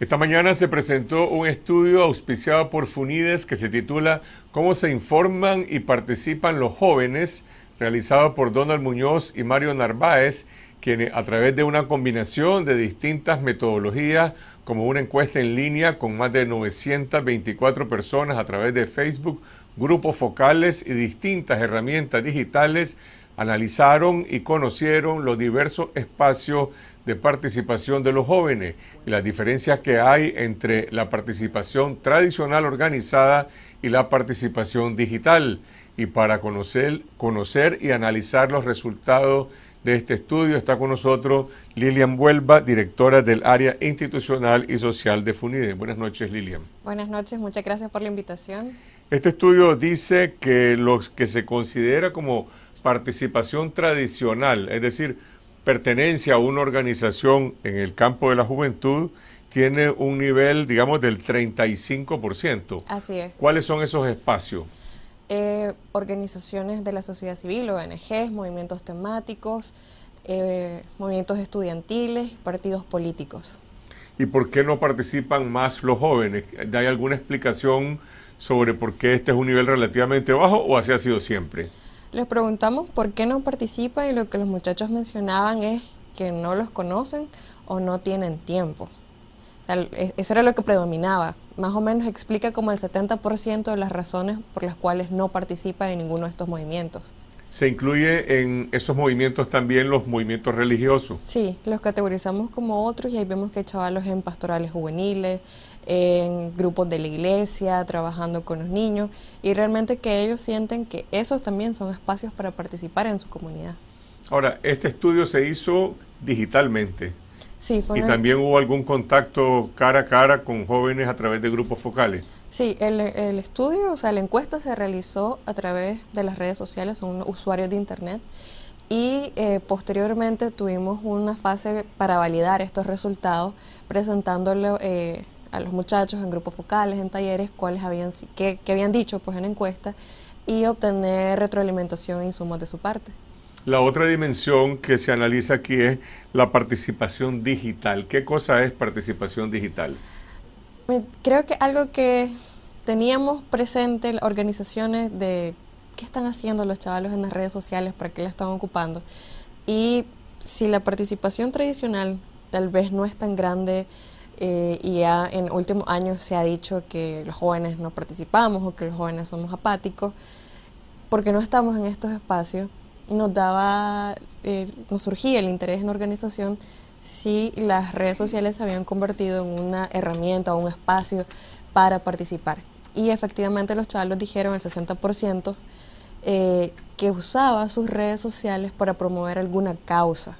Esta mañana se presentó un estudio auspiciado por Funides que se titula Cómo se informan y participan los jóvenes, realizado por Donald Muñoz y Mario Narváez, quienes a través de una combinación de distintas metodologías, como una encuesta en línea con más de 924 personas a través de Facebook, grupos focales y distintas herramientas digitales, analizaron y conocieron los diversos espacios de participación de los jóvenes y las diferencias que hay entre la participación tradicional organizada y la participación digital. Y para conocer, conocer y analizar los resultados de este estudio está con nosotros Lilian Huelva, directora del área institucional y social de FUNIDE. Buenas noches, Lilian. Buenas noches, muchas gracias por la invitación. Este estudio dice que lo que se considera como participación tradicional, es decir, pertenencia a una organización en el campo de la juventud tiene un nivel, digamos, del 35%. Así es. ¿Cuáles son esos espacios? Eh, organizaciones de la sociedad civil, ONGs, movimientos temáticos, eh, movimientos estudiantiles, partidos políticos. ¿Y por qué no participan más los jóvenes? ¿Hay alguna explicación sobre por qué este es un nivel relativamente bajo o así ha sido siempre? Les preguntamos por qué no participa y lo que los muchachos mencionaban es que no los conocen o no tienen tiempo. eso era lo que predominaba. Más o menos explica como el 70% de las razones por las cuales no participa en ninguno de estos movimientos. ¿Se incluye en esos movimientos también los movimientos religiosos? Sí, los categorizamos como otros y ahí vemos que hay chavalos en pastorales juveniles, en grupos de la iglesia, trabajando con los niños y realmente que ellos sienten que esos también son espacios para participar en su comunidad. Ahora, este estudio se hizo digitalmente. ¿Y también hubo algún contacto cara a cara con jóvenes a través de grupos focales? Sí, el, estudio, o sea, la encuesta se realizó a través de las redes sociales, son usuarios de Internet, y eh, posteriormente tuvimos una fase para validar estos resultados, presentándolo eh, a los muchachos en grupos focales, en talleres, cuáles habían, qué, habían dicho pues, en encuesta, y obtener retroalimentación e insumos de su parte. La otra dimensión que se analiza aquí es la participación digital. ¿Qué cosa es participación digital? Creo que algo que teníamos presente las organizaciones de qué están haciendo los chavalos en las redes sociales, para qué la están ocupando. Y si la participación tradicional tal vez no es tan grande eh, y ya en últimos años se ha dicho que los jóvenes no participamos o que los jóvenes somos apáticos, porque no estamos en estos espacios nos daba, eh, nos surgía el interés en organización si las redes sociales se habían convertido en una herramienta o un espacio para participar. Y efectivamente los chavalos dijeron el 60% eh, que usaba sus redes sociales para promover alguna causa.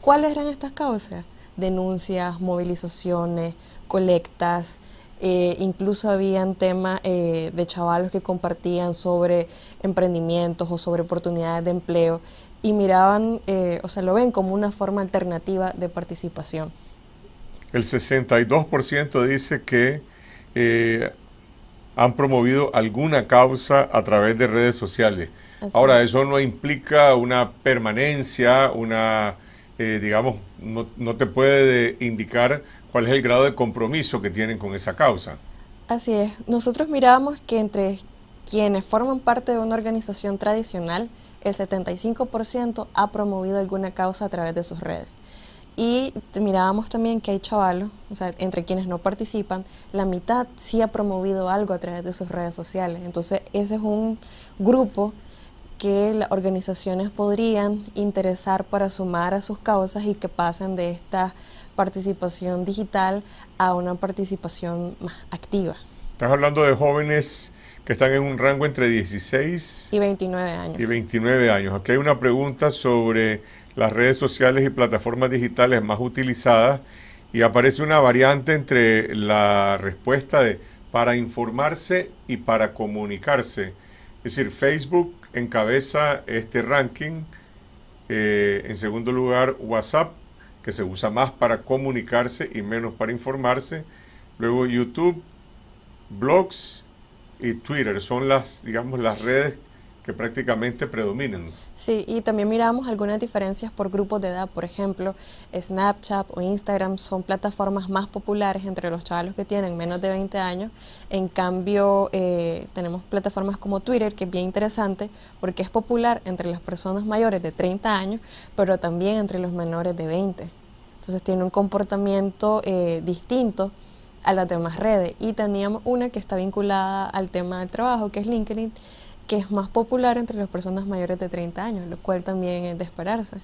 ¿Cuáles eran estas causas? Denuncias, movilizaciones, colectas, eh, incluso habían temas eh, de chavalos que compartían sobre emprendimientos o sobre oportunidades de empleo y miraban, eh, o sea, lo ven como una forma alternativa de participación. El 62% dice que han promovido alguna causa a través de redes sociales. Ahora, eso no implica una permanencia, una, digamos, no te puede indicar cuál es el grado de compromiso que tienen con esa causa. Así es, nosotros mirábamos que entre quienes forman parte de una organización tradicional, el 75% ha promovido alguna causa a través de sus redes. Y mirábamos también que hay chavalos, o sea, entre quienes no participan, la mitad sí ha promovido algo a través de sus redes sociales. Entonces, ese es un grupo que las organizaciones podrían interesar para sumar a sus causas y que pasen de esta participación digital a una participación más activa. Estás hablando de jóvenes que están en un rango entre 16 y 29 años. Y 29 años. Aquí hay una pregunta sobre las redes sociales y plataformas digitales más utilizadas y aparece una variante entre la respuesta de para informarse y para comunicarse. Es decir, Facebook encabeza este ranking. Eh, en segundo lugar, WhatsApp, que se usa más para comunicarse y menos para informarse. Luego YouTube, blogs y Twitter. Son las, digamos, las redes que prácticamente predominan. Sí, y también miramos algunas diferencias por grupos de edad, por ejemplo, Snapchat o Instagram son plataformas más populares entre los chavalos que tienen menos de 20 años, en cambio eh, tenemos plataformas como Twitter, que es bien interesante porque es popular entre las personas mayores de 30 años, pero también entre los menores de 20. Entonces tiene un comportamiento eh, distinto a las demás redes y teníamos una que está vinculada al tema del trabajo, que es LinkedIn, que es más popular entre las personas mayores de 30 años, lo cual también es de esperarse.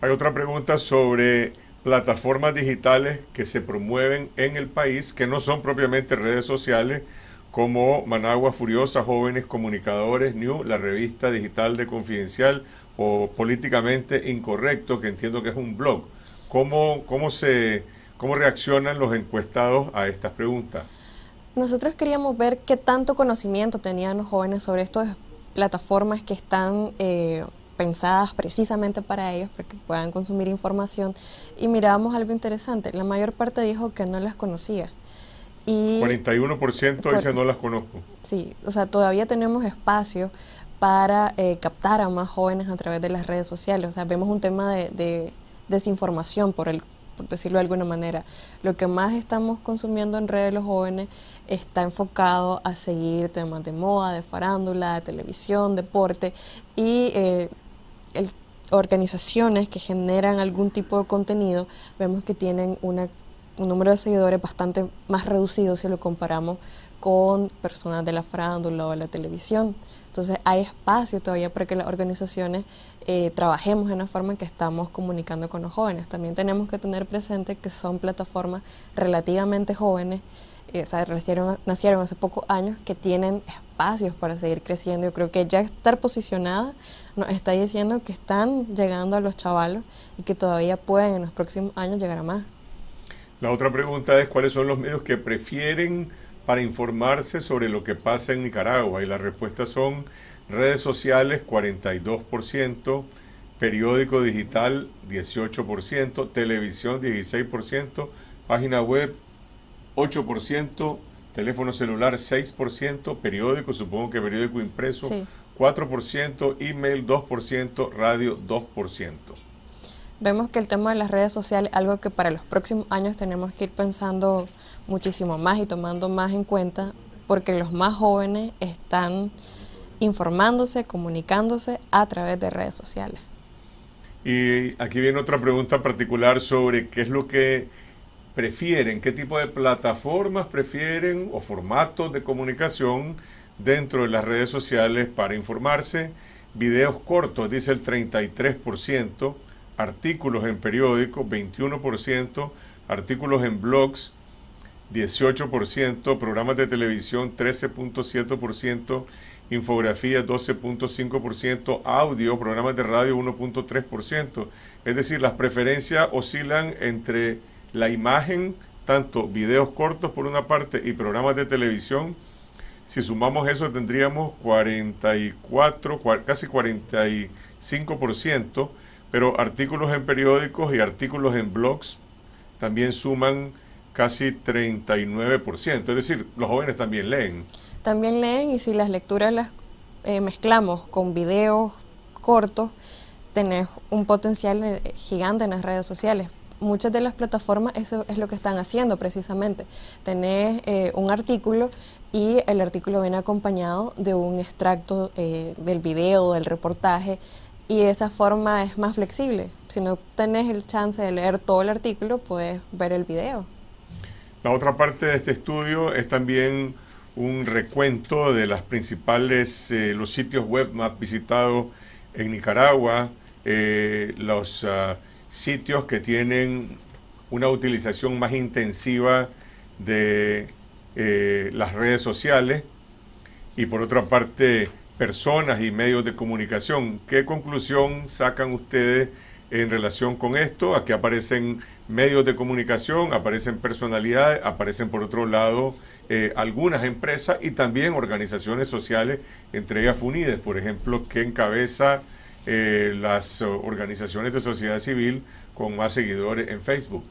Hay otra pregunta sobre plataformas digitales que se promueven en el país, que no son propiamente redes sociales, como Managua Furiosa, Jóvenes Comunicadores, New, la revista digital de Confidencial o Políticamente Incorrecto, que entiendo que es un blog. ¿Cómo, cómo, se, cómo reaccionan los encuestados a estas preguntas? Nosotros queríamos ver qué tanto conocimiento tenían los jóvenes sobre estas plataformas que están eh, pensadas precisamente para ellos, para que puedan consumir información. Y mirábamos algo interesante, la mayor parte dijo que no las conocía. Y 41% dice no las conozco. Sí, o sea, todavía tenemos espacio para eh, captar a más jóvenes a través de las redes sociales. O sea, vemos un tema de, de desinformación por el por decirlo de alguna manera. Lo que más estamos consumiendo en redes los jóvenes está enfocado a seguir temas de moda, de farándula, de televisión, deporte y eh, organizaciones que generan algún tipo de contenido, vemos que tienen un número de seguidores bastante más reducido si lo comparamos con personas de la frándula o de la televisión. Entonces hay espacio todavía para que las organizaciones eh, trabajemos en una forma en que estamos comunicando con los jóvenes. También tenemos que tener presente que son plataformas relativamente jóvenes, eh, o sea, nacieron, hace pocos años, que tienen espacios para seguir creciendo. Yo creo que ya estar posicionada nos está diciendo que están llegando a los chavalos y que todavía pueden en los próximos años llegar a más. La otra pregunta es cuáles son los medios que prefieren para informarse sobre lo que pasa en Nicaragua y las respuestas son redes sociales 42%, periódico digital 18%, televisión 16%, página web 8%, teléfono celular 6%, periódico, supongo que periódico impreso 4%, email 2%, radio 2%. Vemos que el tema de las redes sociales, algo que para los próximos años tenemos que ir pensando muchísimo más y tomando más en cuenta porque los más jóvenes están informándose, comunicándose a través de redes sociales. Y aquí viene otra pregunta particular sobre qué es lo que prefieren, qué tipo de plataformas prefieren o formatos de comunicación dentro de las redes sociales para informarse. Videos cortos, dice el 33%, artículos en periódicos, 21%, artículos en blogs, 18%, programas de televisión 13.7%, infografía 12.5%, audio, programas de radio 1.3%. Es decir, las preferencias oscilan entre la imagen, tanto videos cortos por una parte y programas de televisión. Si sumamos eso tendríamos 44, casi 45%, pero artículos en periódicos y artículos en blogs también suman casi 39%. Es decir, los jóvenes también leen. También leen y si las lecturas las eh, mezclamos con videos cortos, tenés un potencial eh, gigante en las redes sociales. Muchas de las plataformas eso es lo que están haciendo precisamente. Tenés eh, un artículo y el artículo viene acompañado de un extracto del video, del reportaje, y de esa forma es más flexible. Si no tenés el chance de leer todo el artículo, puedes ver el video. La otra parte de este estudio es también un recuento de las principales, eh, los sitios web más visitados en Nicaragua, eh, los ah, sitios que tienen una utilización más intensiva de eh, las redes sociales y por otra parte personas y medios de comunicación. ¿Qué conclusión sacan ustedes en relación con esto. Aquí aparecen medios de comunicación, aparecen personalidades, aparecen por otro lado eh, algunas empresas y también organizaciones sociales, entre ellas FUNIDES, por ejemplo, que encabeza eh, las organizaciones de sociedad civil con más seguidores en Facebook.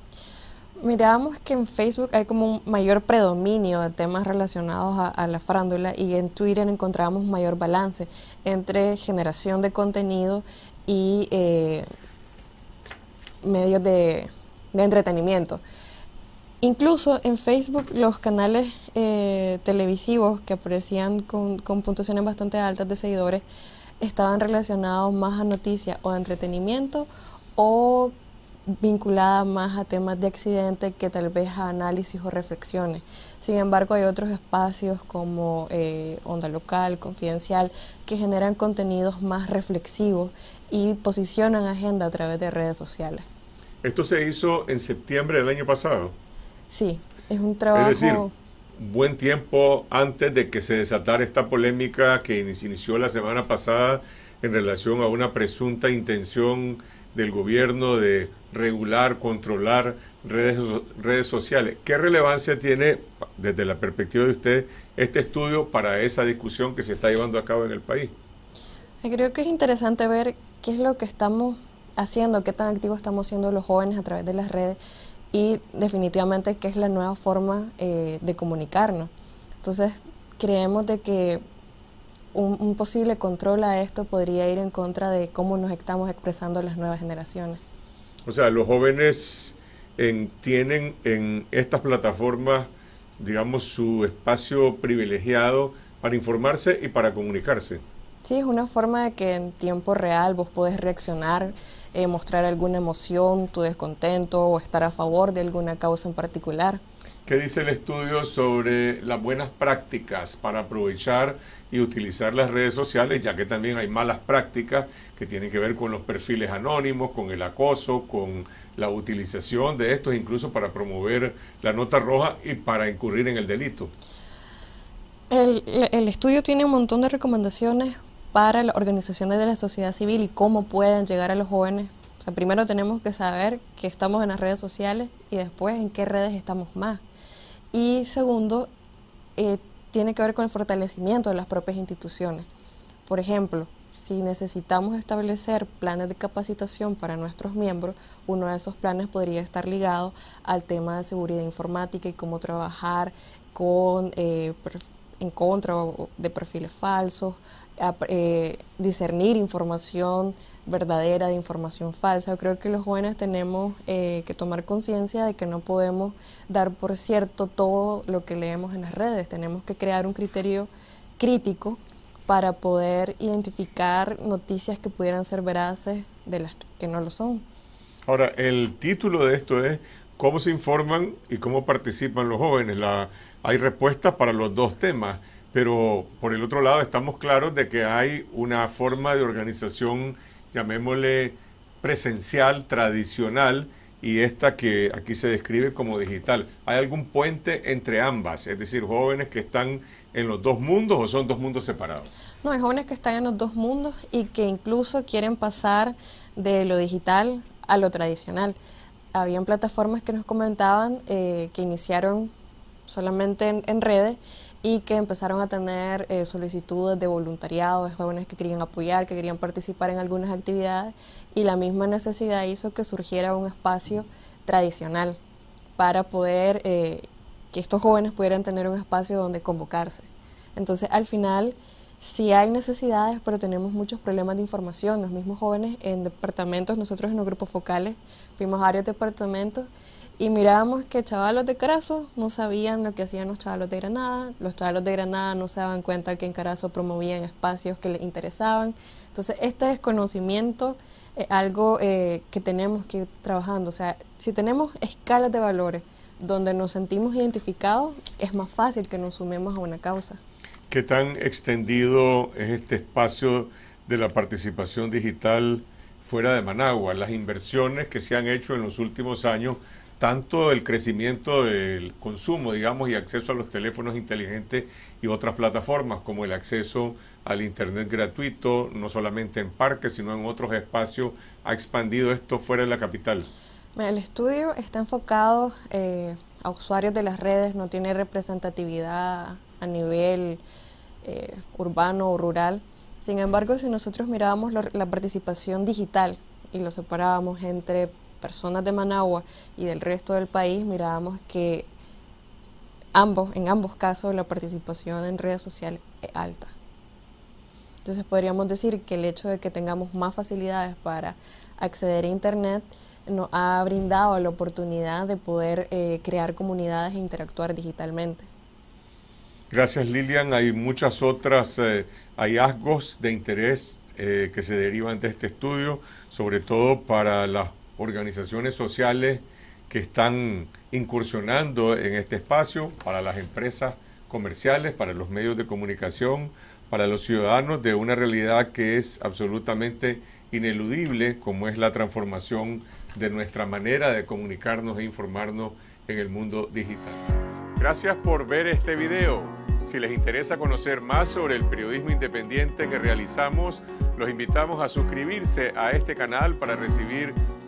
Mirábamos que en Facebook hay como un mayor predominio de temas relacionados a, la frándula y en Twitter encontramos mayor balance entre generación de contenido y... Eh, medios de, entretenimiento. Incluso en Facebook los canales eh, televisivos que aparecían con, con, puntuaciones bastante altas de seguidores estaban relacionados más a noticias o a entretenimiento o vinculada más a temas de accidente que tal vez a análisis o reflexiones. Sin embargo, hay otros espacios como eh, Onda Local, Confidencial, que generan contenidos más reflexivos y posicionan agenda a través de redes sociales. Esto se hizo en septiembre del año pasado. Sí, es un trabajo... Es decir, buen tiempo antes de que se desatara esta polémica que se inició la semana pasada en relación a una presunta intención del gobierno de regular, controlar redes, redes sociales. ¿Qué relevancia tiene desde la perspectiva de usted este estudio para esa discusión que se está llevando a cabo en el país? Eh, creo que es interesante ver qué es lo que estamos haciendo, qué tan activos estamos siendo los jóvenes a través de las redes y definitivamente qué es la nueva forma eh, de comunicarnos. Entonces, creemos de que un, posible control a esto podría ir en contra de cómo nos estamos expresando las nuevas generaciones. O sea, los jóvenes tienen en estas plataformas, digamos, su espacio privilegiado para informarse y para comunicarse. Sí, es una forma de que en tiempo real vos podés reaccionar, eh, mostrar alguna emoción, tu descontento o estar a favor de alguna causa en particular. ¿Qué dice el estudio sobre las buenas prácticas para aprovechar y utilizar las redes sociales, ya que también hay malas prácticas que tienen que ver con los perfiles anónimos, con el acoso, con la utilización de estos incluso para promover la nota roja y para incurrir en el delito. El, el estudio tiene un montón de recomendaciones para las organizaciones de la sociedad civil y cómo pueden llegar a los jóvenes. primero tenemos que saber que estamos en las redes sociales y después en qué redes estamos más. Y segundo, eh, tiene que ver con el fortalecimiento de las propias instituciones. Por ejemplo, si necesitamos establecer planes de capacitación para nuestros miembros, uno de esos planes podría estar ligado al tema de seguridad informática y cómo trabajar con eh, en contra de perfiles falsos, eh, discernir información verdadera de información falsa. Yo creo que los jóvenes tenemos eh, que tomar conciencia de que no podemos dar por cierto todo lo que leemos en las redes. Tenemos que crear un criterio crítico para poder identificar noticias que pudieran ser veraces de las que no lo son. Ahora, el título de esto es cómo se informan y cómo participan los jóvenes. La, hay respuestas para los dos temas, pero por el otro lado estamos claros de que hay una forma de organización, llamémosle presencial, tradicional, y esta que aquí se describe como digital. ¿Hay algún puente entre ambas? Es decir, jóvenes que están en los dos mundos o son dos mundos separados? No, hay jóvenes que están en los dos mundos y que incluso quieren pasar de lo digital a lo tradicional. Habían plataformas que nos comentaban eh, que iniciaron solamente en, redes y que empezaron a tener eh, solicitudes de voluntariado, de jóvenes que querían apoyar, que querían participar en algunas actividades y la misma necesidad hizo que surgiera un espacio tradicional para poder eh, que estos jóvenes pudieran tener un espacio donde convocarse. Entonces al final si hay necesidades, pero tenemos muchos problemas de información. Los mismos jóvenes en departamentos, nosotros en los grupos focales fuimos a varios departamentos y mirábamos que chavalos de Carazo no sabían lo que hacían los chavalos de Granada, los chavalos de Granada no se daban cuenta que en Carazo promovían espacios que les interesaban. Entonces, este desconocimiento es algo eh, que tenemos que ir trabajando. O sea, si tenemos escalas de valores donde nos sentimos identificados, es más fácil que nos sumemos a una causa. ¿Qué tan extendido es este espacio de la participación digital fuera de Managua? Las inversiones que se han hecho en los últimos años tanto el crecimiento del consumo, digamos, y acceso a los teléfonos inteligentes y otras plataformas, como el acceso al Internet gratuito, no solamente en parques, sino en otros espacios, ha expandido esto fuera de la capital. Bueno, el estudio está enfocado eh, a usuarios de las redes, no tiene representatividad a nivel eh, urbano o rural. Sin embargo, si nosotros mirábamos la participación digital y lo separábamos entre personas de Managua y del resto del país, mirábamos que ambos, en ambos casos la participación en redes sociales es alta. Entonces podríamos decir que el hecho de que tengamos más facilidades para acceder a Internet nos ha brindado la oportunidad de poder eh, crear comunidades e interactuar digitalmente. Gracias Lilian. Hay muchas otras eh, hallazgos de interés eh, que se derivan de este estudio, sobre todo para las organizaciones sociales que están incursionando en este espacio para las empresas comerciales, para los medios de comunicación, para los ciudadanos de una realidad que es absolutamente ineludible, como es la transformación de nuestra manera de comunicarnos e informarnos en el mundo digital. Gracias por ver este video. Si les interesa conocer más sobre el periodismo independiente que realizamos, los invitamos a suscribirse a este canal para recibir